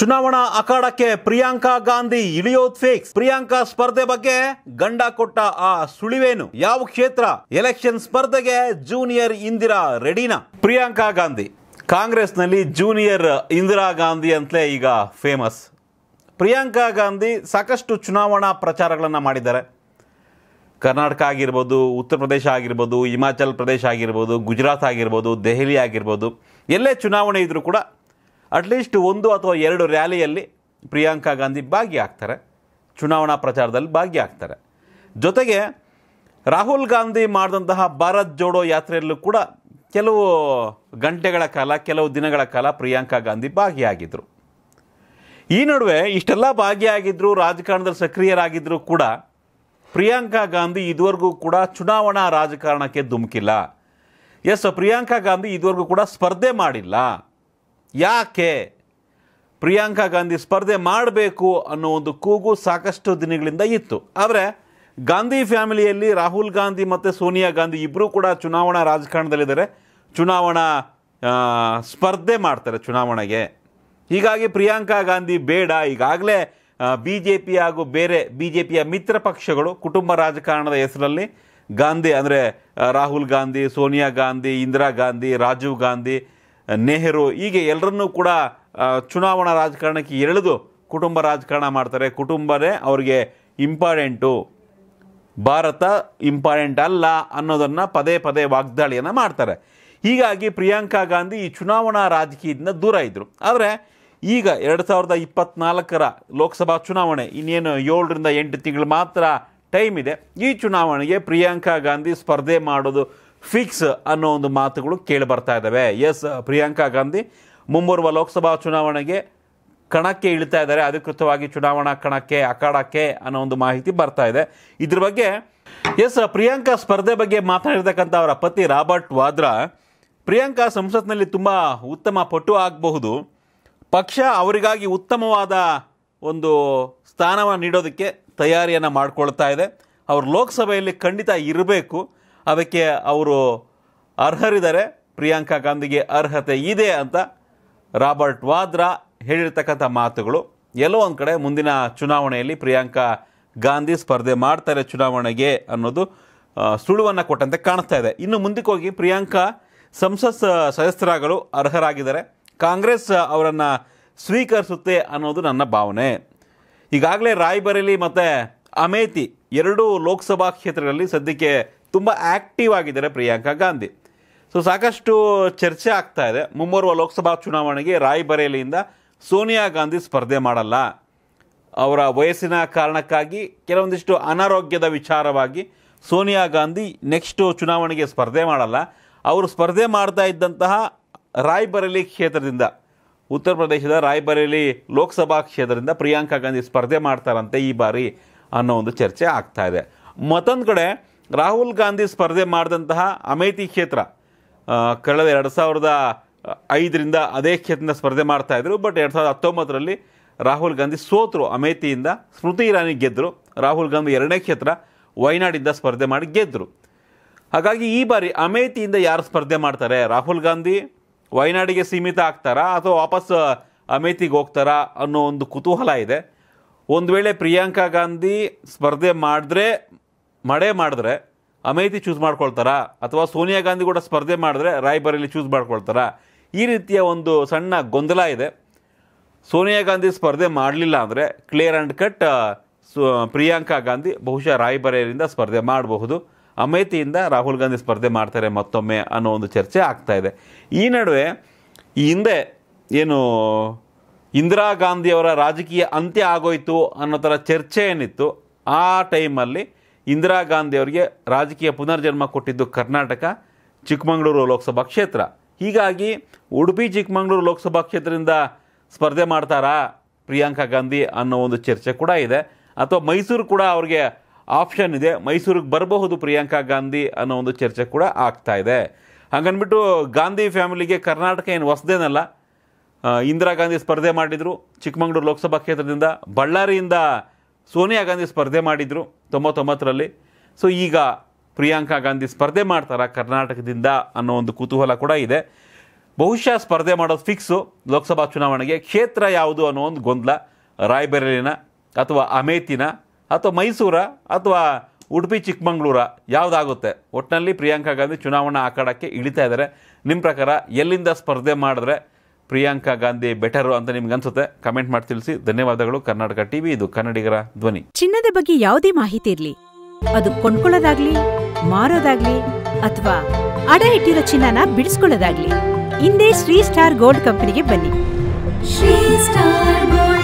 ಚುನಾವಣಾ ಅಖಾಡಕ್ಕೆ ಪ್ರಿಯಾಂಕಾ ಗಾಂಧಿ ಫೇಕ್ಸ್ ಪ್ರಿಯಾಂಕಾ ಸ್ಪರ್ಧೆ ಬಗ್ಗೆ ಗಂಡ ಕೊಟ್ಟ ಆ ಸುಳಿವೇನು ಯಾವ ಕ್ಷೇತ್ರ ಎಲೆಕ್ಷನ್ ಸ್ಪರ್ಧೆಗೆ ಜೂನಿಯರ್ ಇಂದಿರಾ ರೆಡಿನಾ ಪ್ರಿಯಾಂಕಾ ಗಾಂಧಿ ಕಾಂಗ್ರೆಸ್ನಲ್ಲಿ ಜೂನಿಯರ್ ಇಂದಿರಾ ಗಾಂಧಿ ಅಂತಲೇ ಈಗ ಫೇಮಸ್ ಪ್ರಿಯಾಂಕಾ ಗಾಂಧಿ ಸಾಕಷ್ಟು ಚುನಾವಣಾ ಪ್ರಚಾರಗಳನ್ನು ಮಾಡಿದ್ದಾರೆ ಕರ್ನಾಟಕ ಆಗಿರ್ಬೋದು ಉತ್ತರ ಪ್ರದೇಶ ಆಗಿರ್ಬೋದು ಹಿಮಾಚಲ್ ಪ್ರದೇಶ ಆಗಿರ್ಬೋದು ಗುಜರಾತ್ ಆಗಿರ್ಬೋದು ದೆಹಲಿ ಆಗಿರ್ಬೋದು ಎಲ್ಲೇ ಚುನಾವಣೆ ಇದ್ದರೂ ಕೂಡ ಅಟ್ಲೀಸ್ಟ್ ಒಂದು ಅಥವಾ ಎರಡು ರ್ಯಾಲಿಯಲ್ಲಿ ಪ್ರಿಯಾಂಕಾ ಗಾಂಧಿ ಭಾಗಿಯಾಗ್ತಾರೆ ಚುನಾವಣಾ ಪ್ರಚಾರದಲ್ಲಿ ಭಾಗಿಯಾಗ್ತಾರೆ ಜೊತೆಗೆ ರಾಹುಲ್ ಗಾಂಧಿ ಮಾಡಿದಂತಹ ಭಾರತ್ ಜೋಡೋ ಯಾತ್ರೆಯಲ್ಲೂ ಕೂಡ ಕೆಲವು ಗಂಟೆಗಳ ಕಾಲ ಕೆಲವು ದಿನಗಳ ಕಾಲ ಪ್ರಿಯಾಂಕಾ ಗಾಂಧಿ ಭಾಗಿಯಾಗಿದ್ದರು ಈ ನಡುವೆ ಇಷ್ಟೆಲ್ಲ ಭಾಗಿಯಾಗಿದ್ದರು ರಾಜಕಾರಣದಲ್ಲಿ ಸಕ್ರಿಯರಾಗಿದ್ದರೂ ಕೂಡ ಪ್ರಿಯಾಂಕಾ ಗಾಂಧಿ ಇದುವರೆಗೂ ಕೂಡ ಚುನಾವಣಾ ರಾಜಕಾರಣಕ್ಕೆ ಧುಮುಕಿಲ್ಲ ಎಸ್ ಪ್ರಿಯಾಂಕಾ ಗಾಂಧಿ ಇದುವರೆಗೂ ಕೂಡ ಸ್ಪರ್ಧೆ ಮಾಡಿಲ್ಲ ಯಾಕೆ ಪ್ರಿಯಾಂಕಾ ಗಾಂಧಿ ಸ್ಪರ್ಧೆ ಮಾಡಬೇಕು ಅನ್ನೋ ಒಂದು ಕೂಗು ಸಾಕಷ್ಟು ದಿನಗಳಿಂದ ಇತ್ತು ಆದರೆ ಗಾಂಧಿ ಫ್ಯಾಮಿಲಿಯಲ್ಲಿ ರಾಹುಲ್ ಗಾಂಧಿ ಮತ್ತು ಸೋನಿಯಾ ಗಾಂಧಿ ಇಬ್ಬರೂ ಕೂಡ ಚುನಾವಣಾ ರಾಜಕಾರಣದಲ್ಲಿದ್ದಾರೆ ಚುನಾವಣಾ ಸ್ಪರ್ಧೆ ಮಾಡ್ತಾರೆ ಚುನಾವಣೆಗೆ ಹೀಗಾಗಿ ಪ್ರಿಯಾಂಕಾ ಗಾಂಧಿ ಬೇಡ ಈಗಾಗಲೇ ಬಿ ಜೆ ಪಿ ಹಾಗೂ ಬೇರೆ ಬಿ ಜೆ ಪಿಯ ಮಿತ್ರ ಪಕ್ಷಗಳು ಕುಟುಂಬ ರಾಜಕಾರಣದ ಹೆಸರಲ್ಲಿ ಗಾಂಧಿ ಅಂದರೆ ರಾಹುಲ್ ಗಾಂಧಿ ಸೋನಿಯಾ ಗಾಂಧಿ ಇಂದಿರಾ ಗಾಂಧಿ ರಾಜೀವ್ ಗಾಂಧಿ ನೆಹರು ಹೀಗೆ ಎಲ್ಲರನ್ನೂ ಕೂಡ ಚುನಾವಣಾ ರಾಜಕಾರಣಕ್ಕೆ ಎಳೆದು ಕುಟುಂಬ ರಾಜಕಾರಣ ಮಾಡ್ತಾರೆ ಕುಟುಂಬನೇ ಅವರಿಗೆ ಇಂಪಾರ್ಟೆಂಟು ಭಾರತ ಇಂಪಾರ್ಟೆಂಟ್ ಅಲ್ಲ ಅನ್ನೋದನ್ನು ಪದೇ ಪದೇ ವಾಗ್ದಾಳಿಯನ್ನು ಮಾಡ್ತಾರೆ ಹೀಗಾಗಿ ಪ್ರಿಯಾಂಕಾ ಗಾಂಧಿ ಈ ಚುನಾವಣಾ ರಾಜಕೀಯದಿಂದ ದೂರ ಇದ್ದರು ಆದರೆ ಈಗ ಎರಡು ಸಾವಿರದ ಇಪ್ಪತ್ತ್ನಾಲ್ಕರ ಲೋಕಸಭಾ ಚುನಾವಣೆ ಇನ್ನೇನು ಏಳರಿಂದ ಎಂಟು ತಿಂಗಳು ಮಾತ್ರ ಟೈಮ್ ಇದೆ ಈ ಚುನಾವಣೆಗೆ ಪ್ರಿಯಾಂಕಾ ಗಾಂಧಿ ಸ್ಪರ್ಧೆ ಮಾಡೋದು ಫಿಕ್ಸ್ ಅನ್ನೋ ಒಂದು ಮಾತುಗಳು ಕೇಳಿ ಬರ್ತಾ ಇದ್ದಾವೆ ಎಸ್ ಪ್ರಿಯಾಂಕಾ ಗಾಂಧಿ ಮುಂಬರುವ ಲೋಕಸಭಾ ಚುನಾವಣೆಗೆ ಕಣಕ್ಕೆ ಇಳಿತಾ ಇದ್ದಾರೆ ಅಧಿಕೃತವಾಗಿ ಚುನಾವಣಾ ಕಣಕ್ಕೆ ಅಖಾಡಕ್ಕೆ ಅನ್ನೋ ಒಂದು ಮಾಹಿತಿ ಬರ್ತಾ ಇದೆ ಇದ್ರ ಬಗ್ಗೆ ಎಸ್ ಪ್ರಿಯಾಂಕಾ ಸ್ಪರ್ಧೆ ಬಗ್ಗೆ ಮಾತನಾಡಿರ್ತಕ್ಕಂಥ ಅವರ ಪತಿ ರಾಬರ್ಟ್ ವಾದ್ರಾ ಪ್ರಿಯಾಂಕಾ ಸಂಸತ್ನಲ್ಲಿ ತುಂಬ ಉತ್ತಮ ಪಟು ಆಗಬಹುದು ಪಕ್ಷ ಅವರಿಗಾಗಿ ಉತ್ತಮವಾದ ಒಂದು ಸ್ಥಾನವನ್ನು ನೀಡೋದಕ್ಕೆ ತಯಾರಿಯನ್ನು ಮಾಡಿಕೊಳ್ತಾ ಇದೆ ಅವರು ಲೋಕಸಭೆಯಲ್ಲಿ ಖಂಡಿತ ಇರಬೇಕು ಅದಕ್ಕೆ ಅವರು ಅರ್ಹರಿದ್ದಾರೆ ಪ್ರಿಯಾಂಕಾ ಗಾಂಧಿಗೆ ಅರ್ಹತೆ ಇದೆ ಅಂತ ರಾಬರ್ಟ್ ವಾದ್ರಾ ಹೇಳಿರ್ತಕ್ಕಂಥ ಮಾತುಗಳು ಎಲ್ಲೋ ಒಂದು ಕಡೆ ಮುಂದಿನ ಚುನಾವಣೆಯಲ್ಲಿ ಪ್ರಿಯಾಂಕಾ ಗಾಂಧಿ ಸ್ಪರ್ಧೆ ಮಾಡ್ತಾರೆ ಚುನಾವಣೆಗೆ ಅನ್ನೋದು ಸುಳುವನ್ನು ಕೊಟ್ಟಂತೆ ಕಾಣಿಸ್ತಾ ಇದೆ ಇನ್ನು ಮುಂದಕ್ಕೆ ಹೋಗಿ ಪ್ರಿಯಾಂಕಾ ಸಂಸತ್ ಸದಸ್ಯರಾಗಲು ಅರ್ಹರಾಗಿದ್ದಾರೆ ಕಾಂಗ್ರೆಸ್ ಅವರನ್ನು ಸ್ವೀಕರಿಸುತ್ತೆ ಅನ್ನೋದು ನನ್ನ ಭಾವನೆ ಈಗಾಗಲೇ ರಾಯ್ಬರೇಲಿ ಮತ್ತು ಅಮೇತಿ ಎರಡೂ ಲೋಕಸಭಾ ಕ್ಷೇತ್ರಗಳಲ್ಲಿ ಸದ್ಯಕ್ಕೆ ತುಂಬ ಆ್ಯಕ್ಟಿವ್ ಆಗಿದ್ದಾರೆ ಪ್ರಿಯಾಂಕಾ ಗಾಂಧಿ ಸೊ ಸಾಕಷ್ಟು ಚರ್ಚೆ ಆಗ್ತಾ ಇದೆ ಮುಂಬರುವ ಲೋಕಸಭಾ ಚುನಾವಣೆಗೆ ರಾಯ್ಬರೇಲಿಯಿಂದ ಸೋನಿಯಾ ಗಾಂಧಿ ಸ್ಪರ್ಧೆ ಮಾಡಲ್ಲ ಅವರ ವಯಸ್ಸಿನ ಕಾರಣಕ್ಕಾಗಿ ಕೆಲವೊಂದಿಷ್ಟು ಅನಾರೋಗ್ಯದ ವಿಚಾರವಾಗಿ ಸೋನಿಯಾ ಗಾಂಧಿ ನೆಕ್ಸ್ಟು ಚುನಾವಣೆಗೆ ಸ್ಪರ್ಧೆ ಮಾಡಲ್ಲ ಅವರು ಸ್ಪರ್ಧೆ ಮಾಡ್ತಾ ಇದ್ದಂತಹ ರಾಯ್ಬರೇಲಿ ಕ್ಷೇತ್ರದಿಂದ ಉತ್ತರ ಪ್ರದೇಶದ ರಾಯ್ಬರೇಲಿ ಲೋಕಸಭಾ ಕ್ಷೇತ್ರದಿಂದ ಪ್ರಿಯಾಂಕಾ ಗಾಂಧಿ ಸ್ಪರ್ಧೆ ಮಾಡ್ತಾರಂತೆ ಈ ಬಾರಿ ಅನ್ನೋ ಒಂದು ಚರ್ಚೆ ಆಗ್ತಾ ಇದೆ ಮತ್ತೊಂದು ಕಡೆ ರಾಹುಲ್ ಗಾಂಧಿ ಸ್ಪರ್ಧೆ ಮಾಡಿದಂತಹ ಅಮೇತಿ ಕ್ಷೇತ್ರ ಕಳೆದ ಎರಡು ಸಾವಿರದ ಐದರಿಂದ ಅದೇ ಕ್ಷೇತ್ರದಿಂದ ಸ್ಪರ್ಧೆ ಮಾಡ್ತಾಯಿದ್ರು ಬಟ್ ಎರಡು ಸಾವಿರದ ಹತ್ತೊಂಬತ್ತರಲ್ಲಿ ರಾಹುಲ್ ಗಾಂಧಿ ಸೋತರು ಅಮೇಥಿಯಿಂದ ಸ್ಮೃತಿ ಇರಾನಿ ಗೆದ್ದರು ರಾಹುಲ್ ಗಾಂಧಿ ಎರಡನೇ ಕ್ಷೇತ್ರ ವಯನಾಡಿಂದ ಸ್ಪರ್ಧೆ ಮಾಡಿ ಗೆದ್ದರು ಹಾಗಾಗಿ ಈ ಬಾರಿ ಅಮೇಥಿಯಿಂದ ಯಾರು ಸ್ಪರ್ಧೆ ಮಾಡ್ತಾರೆ ರಾಹುಲ್ ಗಾಂಧಿ ವಯನಾಡಿಗೆ ಸೀಮಿತ ಆಗ್ತಾರಾ ಅಥವಾ ವಾಪಸ್ ಅಮೇಥಿಗೆ ಹೋಗ್ತಾರಾ ಅನ್ನೋ ಒಂದು ಕುತೂಹಲ ಇದೆ ಒಂದು ವೇಳೆ ಪ್ರಿಯಾಂಕಾ ಗಾಂಧಿ ಸ್ಪರ್ಧೆ ಮಾಡಿದ್ರೆ ಮಡೆ ಮಾಡಿದ್ರೆ ಅಮೇಥಿ ಚೂಸ್ ಮಾಡ್ಕೊಳ್ತಾರಾ ಅಥವಾ ಸೋನಿಯಾ ಗಾಂಧಿ ಕೂಡ ಸ್ಪರ್ಧೆ ಮಾಡಿದ್ರೆ ರಾಯ್ಬರೇಲಿ ಚೂಸ್ ಮಾಡ್ಕೊಳ್ತಾರಾ ಈ ರೀತಿಯ ಒಂದು ಸಣ್ಣ ಗೊಂದಲ ಇದೆ ಸೋನಿಯಾ ಗಾಂಧಿ ಸ್ಪರ್ಧೆ ಮಾಡಲಿಲ್ಲ ಅಂದರೆ clear and cut Priyanka Gandhi ಬಹುಶಃ ರಾಯ್ಬರೇಲಿಯಿಂದ ಸ್ಪರ್ಧೆ ಮಾಡಬಹುದು ಅಮೇಥಿಯಿಂದ ರಾಹುಲ್ ಗಾಂಧಿ ಸ್ಪರ್ಧೆ ಮಾಡ್ತಾರೆ ಮತ್ತೊಮ್ಮೆ ಅನ್ನೋ ಒಂದು ಚರ್ಚೆ ಆಗ್ತಾ ಇದೆ ಈ ನಡುವೆ ಈ ಹಿಂದೆ ಏನು ಇಂದಿರಾ ಗಾಂಧಿಯವರ ರಾಜಕೀಯ ಅಂತ್ಯ ಆಗೋಯಿತು ಅನ್ನೋ ಥರ ಚರ್ಚೆ ಏನಿತ್ತು ಆ ಟೈಮಲ್ಲಿ ಇಂದಿರಾ ಗಾಂಧಿ ಅವರಿಗೆ ರಾಜಕೀಯ ಪುನರ್ಜನ್ಮ ಕೊಟ್ಟಿದ್ದು ಕರ್ನಾಟಕ ಚಿಕ್ಕಮಗಳೂರು ಲೋಕಸಭಾ ಕ್ಷೇತ್ರ ಹೀಗಾಗಿ ಉಡುಪಿ ಚಿಕ್ಕಮಗಳೂರು ಲೋಕಸಭಾ ಕ್ಷೇತ್ರದಿಂದ ಸ್ಪರ್ಧೆ ಮಾಡ್ತಾರಾ ಪ್ರಿಯಾಂಕಾ ಗಾಂಧಿ ಅನ್ನೋ ಒಂದು ಚರ್ಚೆ ಕೂಡ ಇದೆ ಅಥವಾ ಮೈಸೂರು ಕೂಡ ಅವ್ರಿಗೆ ಆಪ್ಷನ್ ಇದೆ ಮೈಸೂರಿಗೆ ಬರಬಹುದು ಪ್ರಿಯಾಂಕಾ ಗಾಂಧಿ ಅನ್ನೋ ಒಂದು ಚರ್ಚೆ ಕೂಡ ಆಗ್ತಾ ಇದೆ ಹಾಗನ್ಬಿಟ್ಟು ಗಾಂಧಿ ಫ್ಯಾಮಿಲಿಗೆ ಕರ್ನಾಟಕ ಏನು ಹೊಸದೇನಲ್ಲ ಇಂದಿರಾ ಗಾಂಧಿ ಸ್ಪರ್ಧೆ ಮಾಡಿದರು ಚಿಕ್ಕಮಗಳೂರು ಲೋಕಸಭಾ ಕ್ಷೇತ್ರದಿಂದ ಬಳ್ಳಾರಿಯಿಂದ ಸೋನಿಯಾ ಗಾಂಧಿ ಸ್ಪರ್ಧೆ ಮಾಡಿದರು ತೊಂಬತ್ತೊಂಬತ್ತರಲ್ಲಿ ಸೊ ಈಗ ಪ್ರಿಯಾಂಕಾ ಗಾಂಧಿ ಸ್ಪರ್ಧೆ ಮಾಡ್ತಾರಾ ಕರ್ನಾಟಕದಿಂದ ಅನ್ನೋ ಒಂದು ಕುತೂಹಲ ಕೂಡ ಇದೆ ಬಹುಶಃ ಸ್ಪರ್ಧೆ ಮಾಡೋದು ಫಿಕ್ಸು ಲೋಕಸಭಾ ಚುನಾವಣೆಗೆ ಕ್ಷೇತ್ರ ಯಾವುದು ಅನ್ನೋ ಒಂದು ಗೊಂದಲ ರಾಯಬರೇಲಿನ ಅಥವಾ ಅಮೇತಿನ ಅಥವಾ ಮೈಸೂರ ಅಥವಾ ಉಡುಪಿ ಚಿಕ್ಕಮಂಗ್ಳೂರ ಯಾವುದಾಗುತ್ತೆ ಒಟ್ಟಿನಲ್ಲಿ ಪ್ರಿಯಾಂಕಾ ಗಾಂಧಿ ಚುನಾವಣಾ ಆಕಾಡಕ್ಕೆ ಇಳಿತಾ ಇದ್ದಾರೆ ನಿಮ್ಮ ಪ್ರಕಾರ ಎಲ್ಲಿಂದ ಸ್ಪರ್ಧೆ ಮಾಡಿದ್ರೆ ಪ್ರಿಯಾಂಕಾ ಗಾಂಧಿ ಬೆಟರು ಅಂತ ನಿಮ್ಗೆ ಅನ್ಸುತ್ತೆ ಕಮೆಂಟ್ ಮಾಡಿ ತಿಳಿಸಿ ಧನ್ಯವಾದಗಳು ಕರ್ನಾಟಕ ಟಿವಿ ಇದು ಕನ್ನಡಿಗರ ಧ್ವನಿ ಚಿನ್ನದ ಬಗ್ಗೆ ಯಾವುದೇ ಮಾಹಿತಿ ಇರಲಿ ಅದು ಕೊಂಡ್ಕೊಳ್ಳೋದಾಗ್ಲಿ ಮಾರೋದಾಗ್ಲಿ ಅಥವಾ ಅಡ ಇಟ್ಟಿರೋ ಚಿನ್ನನ ಬಿಡಿಸ್ಕೊಳ್ಳೋದಾಗ್ಲಿ ಹಿಂದೆ ಶ್ರೀ ಸ್ಟಾರ್ ಗೋಲ್ಡ್ ಕಂಪನಿಗೆ ಬನ್ನಿ ಶ್ರೀ ಸ್ಟಾರ್ ಗೋಲ್ಡ್